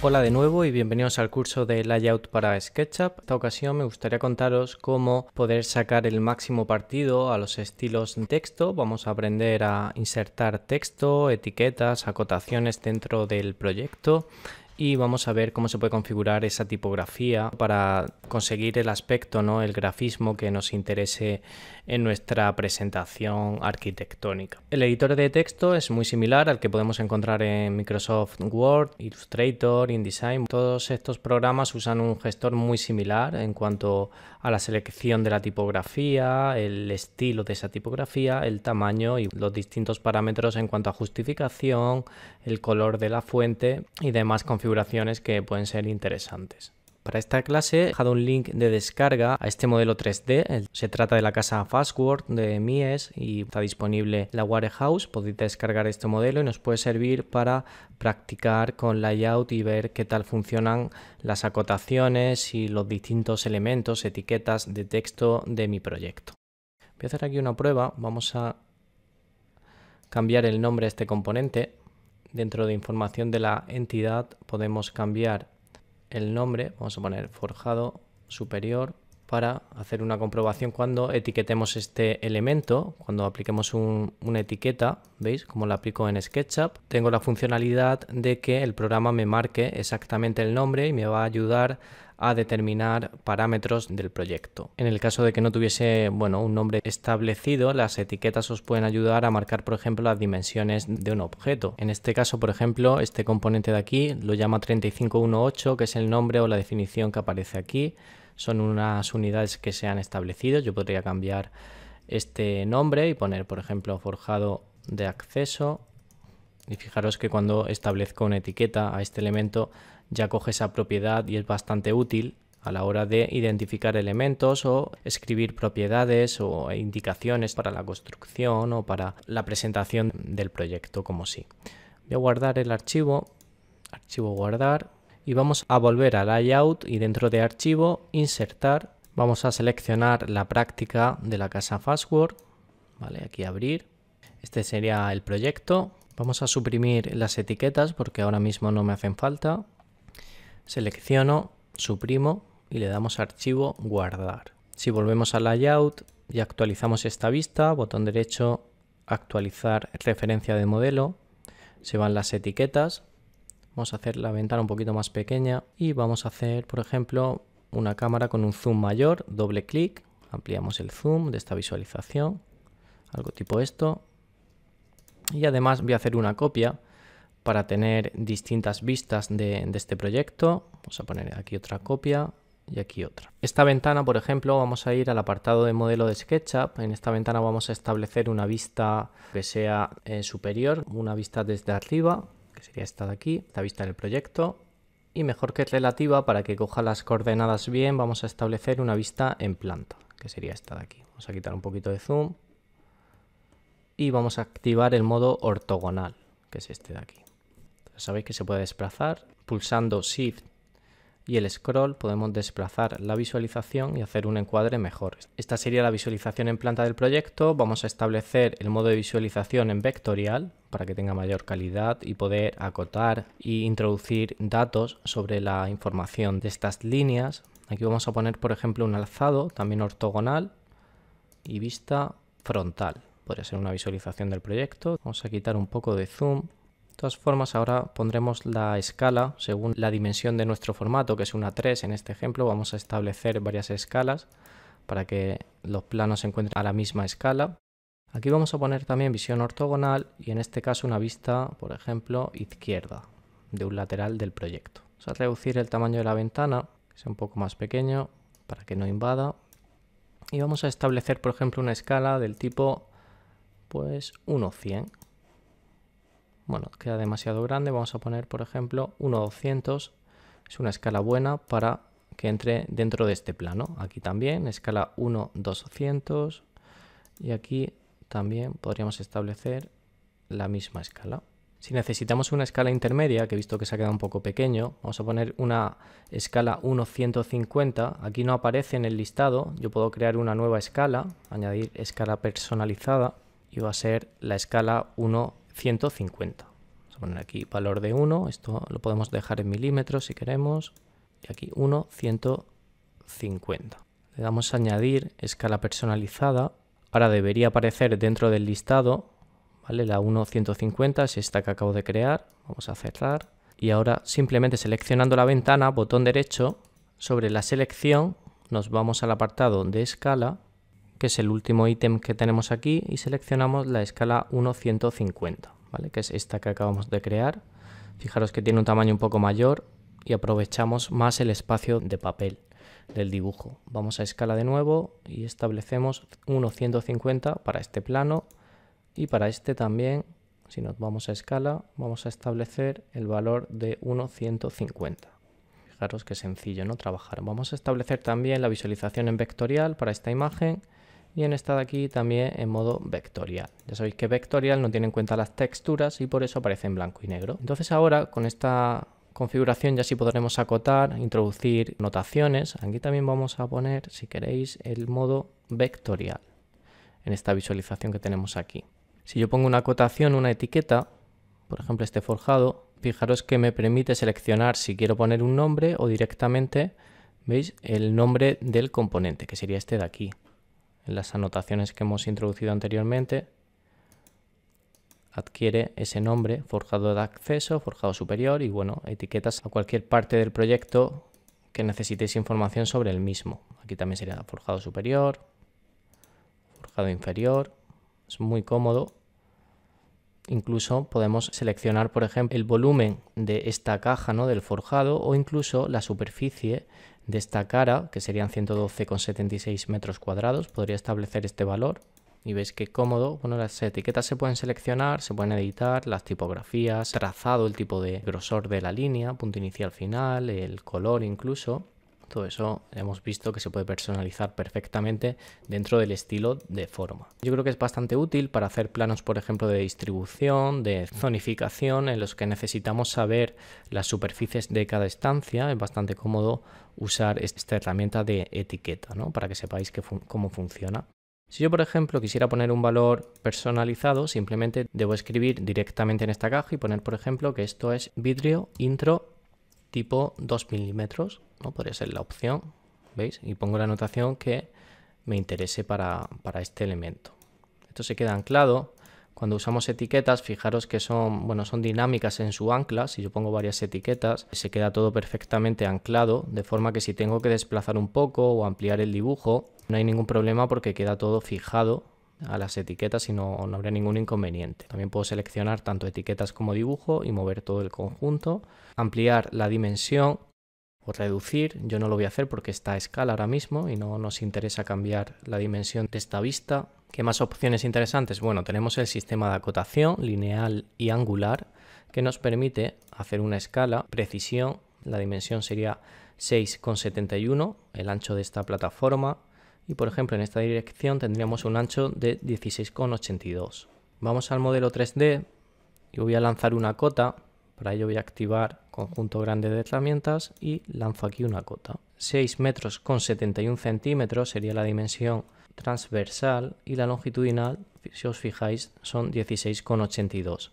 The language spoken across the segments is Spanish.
Hola de nuevo y bienvenidos al curso de layout para SketchUp. Esta ocasión me gustaría contaros cómo poder sacar el máximo partido a los estilos de texto. Vamos a aprender a insertar texto, etiquetas, acotaciones dentro del proyecto y vamos a ver cómo se puede configurar esa tipografía para conseguir el aspecto, ¿no? el grafismo que nos interese en nuestra presentación arquitectónica. El editor de texto es muy similar al que podemos encontrar en Microsoft Word, Illustrator, InDesign. Todos estos programas usan un gestor muy similar en cuanto a la selección de la tipografía, el estilo de esa tipografía, el tamaño y los distintos parámetros en cuanto a justificación, el color de la fuente y demás configuraciones que pueden ser interesantes. Para esta clase he dejado un link de descarga a este modelo 3D. Se trata de la casa Fastword de Mies y está disponible la Warehouse. Podéis descargar este modelo y nos puede servir para practicar con layout y ver qué tal funcionan las acotaciones y los distintos elementos, etiquetas de texto de mi proyecto. Voy a hacer aquí una prueba. Vamos a cambiar el nombre de este componente Dentro de información de la entidad podemos cambiar el nombre, vamos a poner forjado superior para hacer una comprobación cuando etiquetemos este elemento, cuando apliquemos una etiqueta, ¿veis? Como la aplico en SketchUp. Tengo la funcionalidad de que el programa me marque exactamente el nombre y me va a ayudar a determinar parámetros del proyecto. En el caso de que no tuviese bueno, un nombre establecido, las etiquetas os pueden ayudar a marcar, por ejemplo, las dimensiones de un objeto. En este caso, por ejemplo, este componente de aquí lo llama 3518, que es el nombre o la definición que aparece aquí. Son unas unidades que se han establecido. Yo podría cambiar este nombre y poner, por ejemplo, forjado de acceso. Y fijaros que cuando establezco una etiqueta a este elemento ya coge esa propiedad y es bastante útil a la hora de identificar elementos o escribir propiedades o indicaciones para la construcción o para la presentación del proyecto como si Voy a guardar el archivo, archivo guardar, y vamos a volver a Layout y dentro de Archivo, Insertar, vamos a seleccionar la práctica de la casa Fastword, vale, aquí abrir, este sería el proyecto, vamos a suprimir las etiquetas porque ahora mismo no me hacen falta, selecciono, suprimo y le damos Archivo, Guardar. Si volvemos a Layout y actualizamos esta vista, botón derecho, actualizar referencia de modelo, se van las etiquetas, Vamos a hacer la ventana un poquito más pequeña y vamos a hacer, por ejemplo, una cámara con un zoom mayor, doble clic, ampliamos el zoom de esta visualización, algo tipo esto. Y además voy a hacer una copia para tener distintas vistas de, este proyecto. Vamos a poner aquí otra copia, y aquí otra. Esta ventana, por ejemplo, vamos a ir al apartado de modelo de SketchUp. En esta ventana vamos a establecer una vista que sea eh, superior, una vista desde arriba que sería esta de aquí, la vista del proyecto. Y mejor que relativa, para que coja las coordenadas bien, vamos a establecer una vista en planta, que sería esta de aquí. Vamos a quitar un poquito de zoom. Y vamos a activar el modo ortogonal, que es este de aquí. sabéis que se puede desplazar pulsando Shift y el scroll podemos desplazar la visualización y hacer un encuadre mejor. Esta sería la visualización en planta del proyecto. Vamos a establecer el modo de visualización en vectorial para que tenga mayor calidad y poder acotar e introducir datos sobre la información de estas líneas. Aquí vamos a poner, por ejemplo, un alzado, también ortogonal y vista frontal. Podría ser una visualización del proyecto. Vamos a quitar un poco de zoom todas formas, ahora pondremos la escala según la dimensión de nuestro formato, que es una 3 en este ejemplo. Vamos a establecer varias escalas para que los planos se encuentren a la misma escala. Aquí vamos a poner también visión ortogonal y en este caso una vista, por ejemplo, izquierda de un lateral del proyecto. Vamos a reducir el tamaño de la ventana, que sea un poco más pequeño para que no invada. Y vamos a establecer, por ejemplo, una escala del tipo pues 1 100 bueno, queda demasiado grande. Vamos a poner, por ejemplo, 1,200. Es una escala buena para que entre dentro de este plano. Aquí también, escala 1,200. Y aquí también podríamos establecer la misma escala. Si necesitamos una escala intermedia, que he visto que se ha quedado un poco pequeño, vamos a poner una escala 1.150. Aquí no aparece en el listado. Yo puedo crear una nueva escala, añadir escala personalizada y va a ser la escala 1 150. Vamos a poner aquí valor de 1, esto lo podemos dejar en milímetros si queremos, y aquí 1, 150. Le damos a añadir escala personalizada, ahora debería aparecer dentro del listado, ¿vale? La 1, 150 es esta que acabo de crear, vamos a cerrar, y ahora simplemente seleccionando la ventana, botón derecho, sobre la selección nos vamos al apartado de escala que es el último ítem que tenemos aquí, y seleccionamos la escala 150 ¿vale? que es esta que acabamos de crear. Fijaros que tiene un tamaño un poco mayor y aprovechamos más el espacio de papel del dibujo. Vamos a escala de nuevo y establecemos 1.150 150 para este plano y para este también, si nos vamos a escala, vamos a establecer el valor de 1.150. 150 fijaros qué sencillo, ¿no? Trabajar. Vamos a establecer también la visualización en vectorial para esta imagen y en esta de aquí también en modo vectorial. Ya sabéis que vectorial no tiene en cuenta las texturas y por eso aparece en blanco y negro. Entonces ahora con esta configuración ya sí podremos acotar, introducir notaciones. Aquí también vamos a poner, si queréis, el modo vectorial en esta visualización que tenemos aquí. Si yo pongo una acotación, una etiqueta, por ejemplo este forjado, fijaros que me permite seleccionar si quiero poner un nombre o directamente, ¿veis? El nombre del componente, que sería este de aquí las anotaciones que hemos introducido anteriormente, adquiere ese nombre, forjado de acceso, forjado superior y bueno, etiquetas a cualquier parte del proyecto que necesitéis información sobre el mismo. Aquí también sería forjado superior, forjado inferior, es muy cómodo. Incluso podemos seleccionar, por ejemplo, el volumen de esta caja ¿no? del forjado o incluso la superficie de esta cara, que serían 112,76 metros cuadrados, podría establecer este valor. Y veis qué cómodo. Bueno, las etiquetas se pueden seleccionar, se pueden editar, las tipografías, trazado, el tipo de grosor de la línea, punto inicial final, el color incluso. Todo eso hemos visto que se puede personalizar perfectamente dentro del estilo de forma. Yo creo que es bastante útil para hacer planos, por ejemplo, de distribución, de zonificación, en los que necesitamos saber las superficies de cada estancia. Es bastante cómodo usar esta herramienta de etiqueta, ¿no? Para que sepáis cómo funciona. Si yo, por ejemplo, quisiera poner un valor personalizado, simplemente debo escribir directamente en esta caja y poner, por ejemplo, que esto es vidrio intro tipo 2 milímetros, ¿no? Podría ser la opción, ¿veis? Y pongo la anotación que me interese para, para este elemento. Esto se queda anclado cuando usamos etiquetas, fijaros que son, bueno, son dinámicas en su ancla. Si yo pongo varias etiquetas, se queda todo perfectamente anclado, de forma que si tengo que desplazar un poco o ampliar el dibujo, no hay ningún problema porque queda todo fijado a las etiquetas y no, no ningún inconveniente. También puedo seleccionar tanto etiquetas como dibujo y mover todo el conjunto, ampliar la dimensión o reducir. Yo no lo voy a hacer porque está a escala ahora mismo y no nos interesa cambiar la dimensión de esta vista. ¿Qué más opciones interesantes? Bueno, tenemos el sistema de acotación lineal y angular que nos permite hacer una escala, precisión, la dimensión sería 6,71, el ancho de esta plataforma, y por ejemplo en esta dirección tendríamos un ancho de 16,82. Vamos al modelo 3D y voy a lanzar una cota, para ello voy a activar conjunto grande de herramientas y lanzo aquí una cota. 6 metros con 71 centímetros sería la dimensión transversal y la longitudinal, si os fijáis, son 16,82,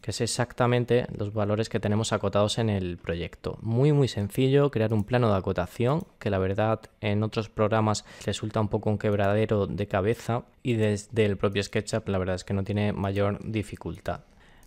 que es exactamente los valores que tenemos acotados en el proyecto. Muy, muy sencillo crear un plano de acotación, que la verdad en otros programas resulta un poco un quebradero de cabeza y desde el propio SketchUp la verdad es que no tiene mayor dificultad.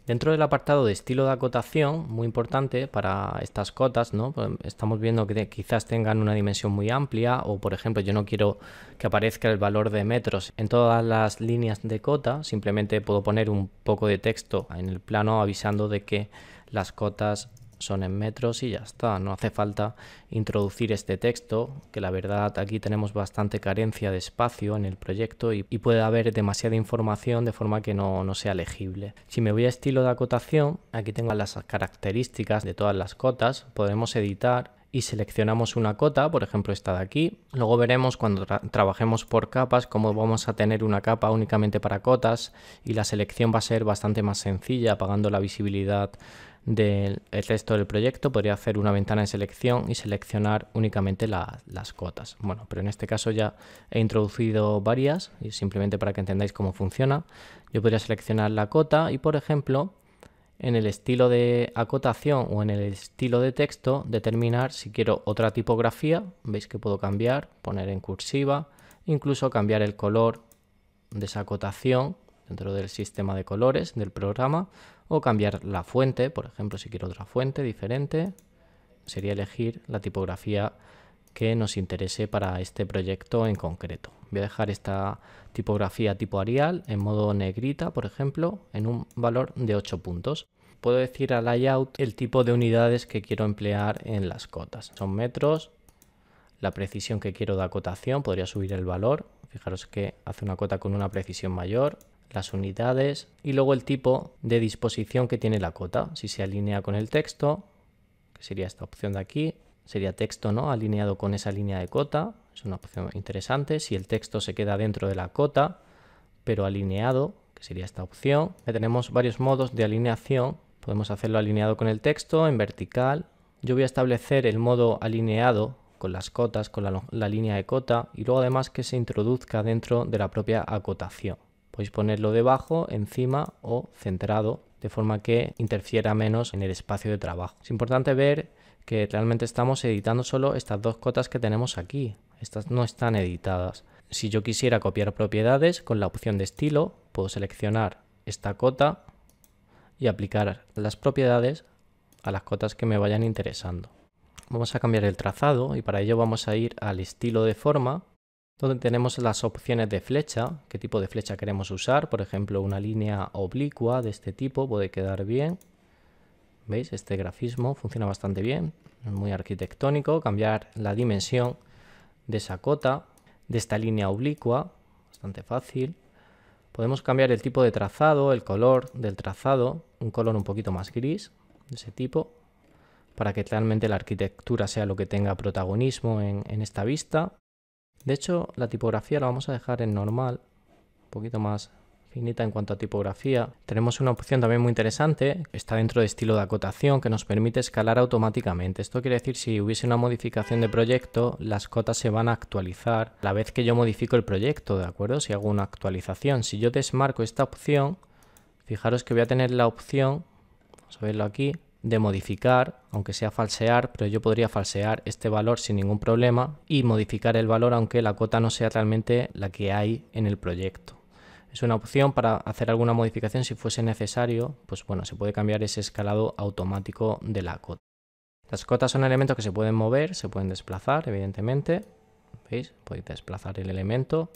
Dentro del apartado de estilo de acotación, muy importante para estas cotas, pues, estamos viendo que quizás tengan una dimensión muy amplia o, por ejemplo, yo no quiero que aparezca el valor de metros en todas las líneas de cota, simplemente puedo poner un poco de texto en el plano avisando de que las cotas son en metros y ya está. No hace falta introducir este texto, que la verdad aquí tenemos bastante carencia de espacio en el proyecto y, puede haber demasiada información de forma que no, sea legible. Si me voy a estilo de acotación, aquí tengo las características de todas las cotas, podemos editar y seleccionamos una cota, por ejemplo esta de aquí. Luego veremos cuando trabajemos por capas cómo vamos a tener una capa únicamente para cotas y la selección va a ser bastante más sencilla apagando la visibilidad del resto del proyecto, podría hacer una ventana de selección y seleccionar únicamente las cotas Bueno, pero en este caso ya he introducido varias, y simplemente para que entendáis cómo funciona. Yo podría seleccionar la cota y, por ejemplo, en el estilo de acotación o en el estilo de texto, determinar si quiero otra tipografía. Veis que puedo cambiar, poner en cursiva, incluso cambiar el color de esa acotación dentro del sistema de colores del programa o cambiar la fuente, por ejemplo, si quiero otra fuente diferente, sería elegir la tipografía que nos interese para este proyecto en concreto. Voy a dejar esta tipografía tipo Arial en modo negrita, por ejemplo, en un valor de 8 puntos. Puedo decir al layout el tipo de unidades que quiero emplear en las cotas. Son metros, la precisión que quiero de acotación, podría subir el valor. Fijaros que hace una cota con una precisión mayor, las unidades y luego el tipo de disposición que tiene la cota. Si se alinea con el texto, que sería esta opción de aquí, sería texto no alineado con esa línea de cota, es una opción interesante. Si el texto se queda dentro de la cota, pero alineado, que sería esta opción, ya tenemos varios modos de alineación. Podemos hacerlo alineado con el texto, en vertical. Yo voy a establecer el modo alineado con las cotas, con la línea de cota, y luego además que se introduzca dentro de la propia acotación. Podéis ponerlo debajo, encima o centrado, de forma que interfiera menos en el espacio de trabajo. Es importante ver que realmente estamos editando solo estas dos cotas que tenemos aquí. Estas no están editadas. Si yo quisiera copiar propiedades, con la opción de estilo, puedo seleccionar esta cota y aplicar las propiedades a las cotas que me vayan interesando. Vamos a cambiar el trazado y para ello vamos a ir al estilo de forma donde tenemos las opciones de flecha, qué tipo de flecha queremos usar, por ejemplo una línea oblicua de este tipo puede quedar bien. ¿Veis? Este grafismo funciona bastante bien, muy arquitectónico, cambiar la dimensión de esa cota, de esta línea oblicua, bastante fácil. Podemos cambiar el tipo de trazado, el color del trazado, un color un poquito más gris, de ese tipo, para que realmente la arquitectura sea lo que tenga protagonismo en, en esta vista. De hecho, la tipografía la vamos a dejar en normal, un poquito más finita en cuanto a tipografía. Tenemos una opción también muy interesante, está dentro de estilo de acotación, que nos permite escalar automáticamente. Esto quiere decir si hubiese una modificación de proyecto, las cotas se van a actualizar la vez que yo modifico el proyecto, ¿de acuerdo? Si hago una actualización. Si yo desmarco esta opción, fijaros que voy a tener la opción, vamos a verlo aquí, de modificar, aunque sea falsear, pero yo podría falsear este valor sin ningún problema y modificar el valor aunque la cota no sea realmente la que hay en el proyecto. Es una opción para hacer alguna modificación si fuese necesario, pues bueno, se puede cambiar ese escalado automático de la cota. Las cotas son elementos que se pueden mover, se pueden desplazar, evidentemente. ¿Veis? Podéis desplazar el elemento.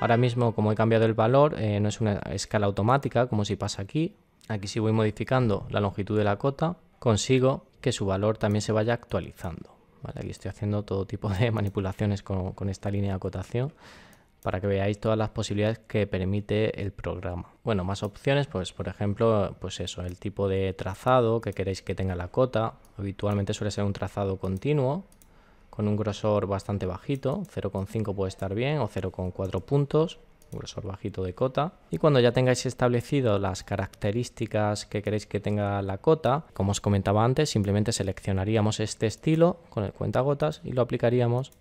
Ahora mismo, como he cambiado el valor, eh, no es una escala automática, como si pasa aquí, Aquí si voy modificando la longitud de la cota, consigo que su valor también se vaya actualizando. aquí estoy haciendo todo tipo de manipulaciones con, con esta línea de acotación para que veáis todas las posibilidades que permite el programa. Bueno, más opciones, pues por ejemplo, pues eso, el tipo de trazado que queréis que tenga la cota. Habitualmente suele ser un trazado continuo con un grosor bastante bajito, 0,5 puede estar bien o 0,4 puntos grosor bajito de cota. Y cuando ya tengáis establecido las características que queréis que tenga la cota, como os comentaba antes, simplemente seleccionaríamos este estilo con el cuentagotas y lo aplicaríamos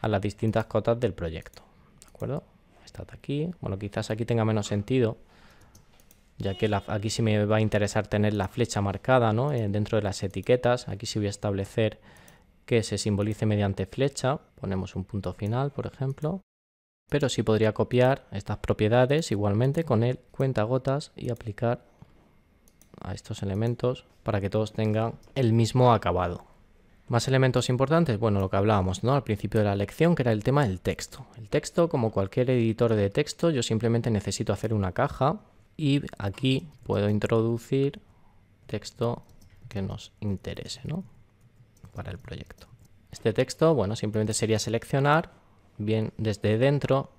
a las distintas cotas del proyecto. ¿De acuerdo? Esta aquí. Bueno, quizás aquí tenga menos sentido, ya que aquí sí me va a interesar tener la flecha marcada eh, dentro de las etiquetas. Aquí sí voy a establecer que se simbolice mediante flecha. Ponemos un punto final, por ejemplo pero sí podría copiar estas propiedades igualmente con el gotas y aplicar a estos elementos para que todos tengan el mismo acabado. Más elementos importantes, bueno, lo que hablábamos ¿no? al principio de la lección, que era el tema del texto. El texto, como cualquier editor de texto, yo simplemente necesito hacer una caja y aquí puedo introducir texto que nos interese para el proyecto. Este texto, bueno, simplemente sería seleccionar bien desde dentro,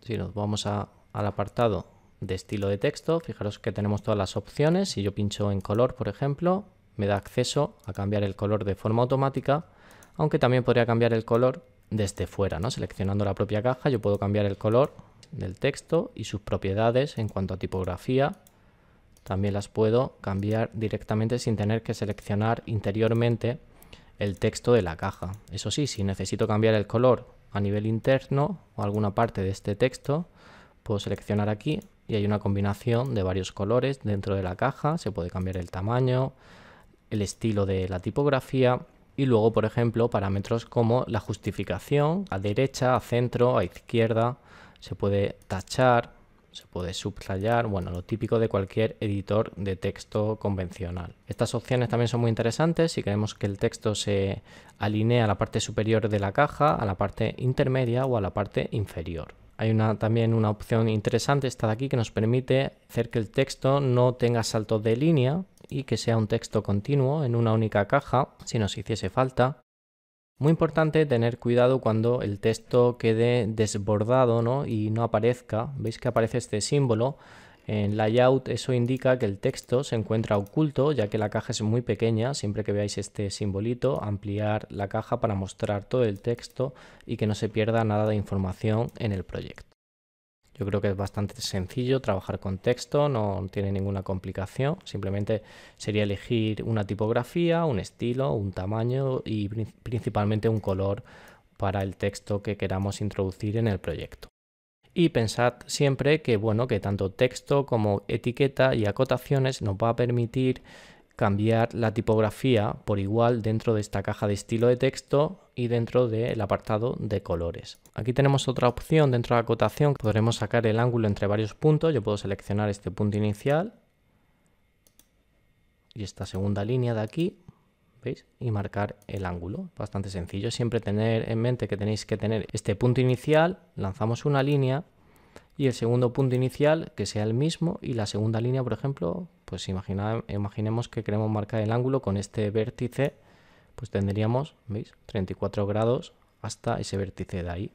si nos vamos a, al apartado de estilo de texto, fijaros que tenemos todas las opciones, si yo pincho en color, por ejemplo, me da acceso a cambiar el color de forma automática, aunque también podría cambiar el color desde fuera, ¿no? Seleccionando la propia caja yo puedo cambiar el color del texto y sus propiedades en cuanto a tipografía. También las puedo cambiar directamente sin tener que seleccionar interiormente el texto de la caja. Eso sí, si necesito cambiar el color a nivel interno o alguna parte de este texto, puedo seleccionar aquí y hay una combinación de varios colores dentro de la caja, se puede cambiar el tamaño, el estilo de la tipografía y luego, por ejemplo, parámetros como la justificación a derecha, a centro, a izquierda, se puede tachar, se puede subrayar, bueno, lo típico de cualquier editor de texto convencional. Estas opciones también son muy interesantes si queremos que el texto se alinee a la parte superior de la caja, a la parte intermedia o a la parte inferior. Hay también una opción interesante, esta de aquí, que nos permite hacer que el texto no tenga saltos de línea y que sea un texto continuo en una única caja si nos hiciese falta. Muy importante tener cuidado cuando el texto quede desbordado y no aparezca. Veis que aparece este símbolo. En layout eso indica que el texto se encuentra oculto, ya que la caja es muy pequeña, siempre que veáis este simbolito, ampliar la caja para mostrar todo el texto y que no se pierda nada de información en el proyecto. Yo creo que es bastante sencillo trabajar con texto, no tiene ninguna complicación. Simplemente sería elegir una tipografía, un estilo, un tamaño y principalmente un color para el texto que queramos introducir en el proyecto. Y pensad siempre que bueno, que tanto texto como etiqueta y acotaciones nos va a permitir cambiar la tipografía por igual dentro de esta caja de estilo de texto y dentro del apartado de colores. Aquí tenemos otra opción dentro de la acotación, podremos sacar el ángulo entre varios puntos, yo puedo seleccionar este punto inicial y esta segunda línea de aquí, ¿veis? Y marcar el ángulo, bastante sencillo, siempre tener en mente que tenéis que tener este punto inicial, lanzamos una línea y el segundo punto inicial que sea el mismo y la segunda línea, por ejemplo, pues imagina, imaginemos que queremos marcar el ángulo con este vértice, pues tendríamos, ¿veis? 34 grados hasta ese vértice de ahí.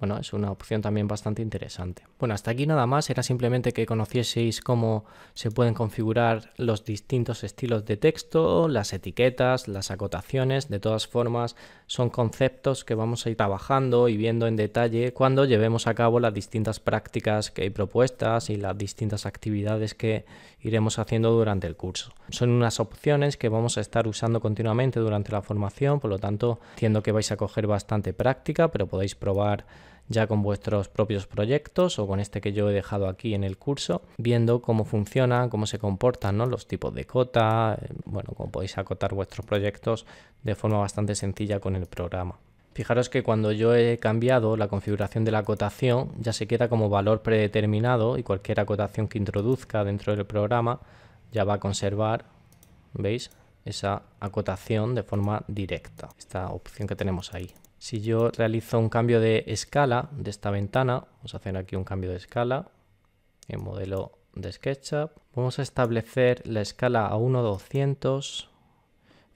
Bueno, es una opción también bastante interesante. Bueno, hasta aquí nada más, era simplemente que conocieseis cómo se pueden configurar los distintos estilos de texto, las etiquetas, las acotaciones, de todas formas son conceptos que vamos a ir trabajando y viendo en detalle cuando llevemos a cabo las distintas prácticas que hay propuestas y las distintas actividades que iremos haciendo durante el curso. Son unas opciones que vamos a estar usando continuamente durante la formación, por lo tanto entiendo que vais a coger bastante práctica, pero podéis probar ya con vuestros propios proyectos o con este que yo he dejado aquí en el curso, viendo cómo funciona, cómo se comportan ¿no? los tipos de cota, eh, bueno, cómo podéis acotar vuestros proyectos de forma bastante sencilla con el programa. Fijaros que cuando yo he cambiado la configuración de la acotación ya se queda como valor predeterminado y cualquier acotación que introduzca dentro del programa ya va a conservar, ¿veis? Esa acotación de forma directa, esta opción que tenemos ahí. Si yo realizo un cambio de escala de esta ventana, vamos a hacer aquí un cambio de escala en modelo de SketchUp, vamos a establecer la escala a 1200.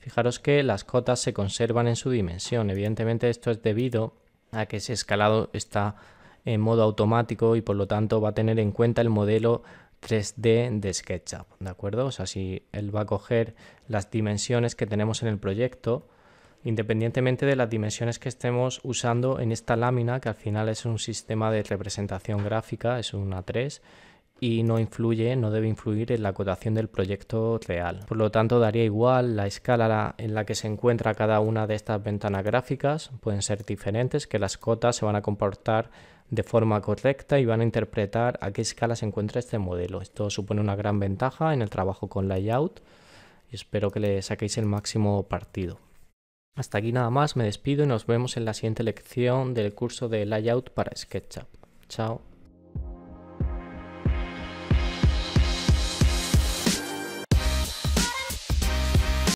Fijaros que las cotas se conservan en su dimensión. Evidentemente esto es debido a que ese escalado está en modo automático y por lo tanto va a tener en cuenta el modelo 3D de SketchUp, ¿de acuerdo? O sea, si él va a coger las dimensiones que tenemos en el proyecto, independientemente de las dimensiones que estemos usando en esta lámina, que al final es un sistema de representación gráfica, es una 3, y no influye, no debe influir en la cotación del proyecto real. Por lo tanto, daría igual la escala en la que se encuentra cada una de estas ventanas gráficas, pueden ser diferentes, que las cotas se van a comportar de forma correcta y van a interpretar a qué escala se encuentra este modelo. Esto supone una gran ventaja en el trabajo con layout y espero que le saquéis el máximo partido. Hasta aquí nada más, me despido y nos vemos en la siguiente lección del curso de layout para SketchUp. Chao.